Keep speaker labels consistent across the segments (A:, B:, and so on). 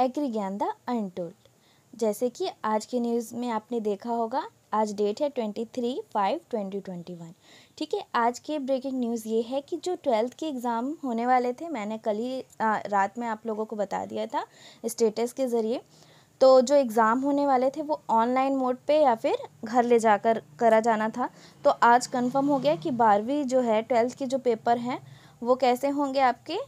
A: agree ज्ञान the untold जैसे कि आज के न्यूज़ में आपने देखा होगा आज डेट है twenty three five twenty twenty one ठीक है आज के ब्रेकिंग न्यूज़ ये है कि जो ट्वेल्थ के एग्ज़ाम होने वाले थे मैंने कल ही आ, रात में आप लोगों को बता दिया था स्टेटस के ज़रिए तो जो एग्ज़ाम होने वाले थे वो ऑनलाइन मोड पे या फिर घर ले जाकर करा जाना था तो आज कंफर्म हो गया कि बारहवीं जो है ट्वेल्थ के जो पेपर हैं वो कैसे होंगे आपके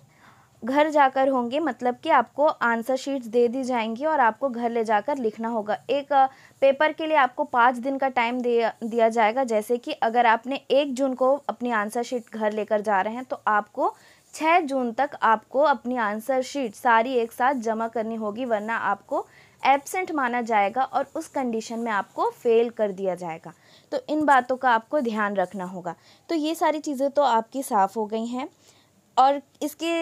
A: घर जाकर होंगे मतलब कि आपको आंसर शीट्स दे दी जाएंगी और आपको घर ले जाकर लिखना होगा एक पेपर के लिए आपको पाँच दिन का टाइम दे दिया जाएगा जैसे कि अगर आपने एक जून को अपनी आंसर शीट घर लेकर जा रहे हैं तो आपको छः जून तक आपको अपनी आंसर शीट सारी एक साथ जमा करनी होगी वरना आपको एबसेंट माना जाएगा और उस कंडीशन में आपको फेल कर दिया जाएगा तो इन बातों का आपको ध्यान रखना होगा तो ये सारी चीज़ें तो आपकी साफ़ हो गई हैं और इसके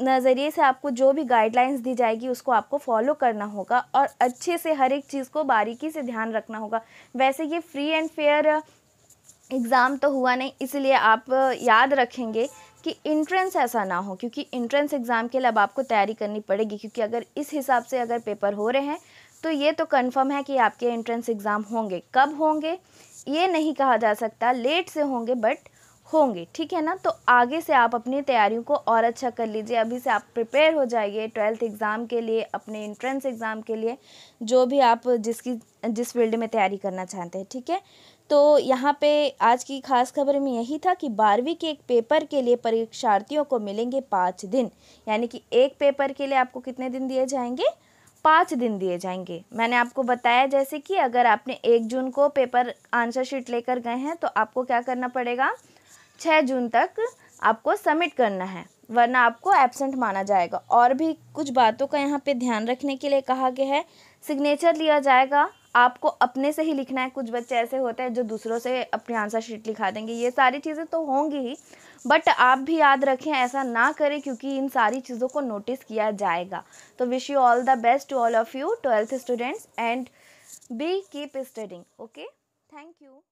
A: नज़रिए से आपको जो भी गाइडलाइंस दी जाएगी उसको आपको फॉलो करना होगा और अच्छे से हर एक चीज़ को बारीकी से ध्यान रखना होगा वैसे ये फ्री एंड फेयर एग्ज़ाम तो हुआ नहीं इसलिए आप याद रखेंगे कि इंट्रेंस ऐसा ना हो क्योंकि इंट्रेंस एग्ज़ाम के लिए अब आपको तैयारी करनी पड़ेगी क्योंकि अगर इस हिसाब से अगर पेपर हो रहे हैं तो ये तो कन्फर्म है कि आपके एंट्रेंस एग्ज़ाम होंगे कब होंगे ये नहीं कहा जा सकता लेट से होंगे बट होंगे ठीक है ना तो आगे से आप अपनी तैयारियों को और अच्छा कर लीजिए अभी से आप प्रिपेयर हो जाइए ट्वेल्थ एग्ज़ाम के लिए अपने इंट्रेंस एग्ज़ाम के लिए जो भी आप जिसकी जिस फील्ड में तैयारी करना चाहते हैं ठीक है तो यहाँ पे आज की खास खबर में यही था कि बारहवीं के एक पेपर के लिए परीक्षार्थियों को मिलेंगे पाँच दिन यानी कि एक पेपर के लिए आपको कितने दिन दिए जाएंगे पाँच दिन दिए जाएंगे मैंने आपको बताया जैसे कि अगर आपने एक जून को पेपर आंसर शीट लेकर गए हैं तो आपको क्या करना पड़ेगा छः जून तक आपको सबमिट करना है वरना आपको एबसेंट माना जाएगा और भी कुछ बातों का यहाँ पे ध्यान रखने के लिए कहा गया है सिग्नेचर लिया जाएगा आपको अपने से ही लिखना है कुछ बच्चे ऐसे होते हैं जो दूसरों से अपनी आंसर शीट लिखा देंगे ये सारी चीज़ें तो होंगी ही बट आप भी याद रखें ऐसा ना करें क्योंकि इन सारी चीज़ों को नोटिस किया जाएगा तो wish you all the best to all of you twelfth students and be keep studying okay thank you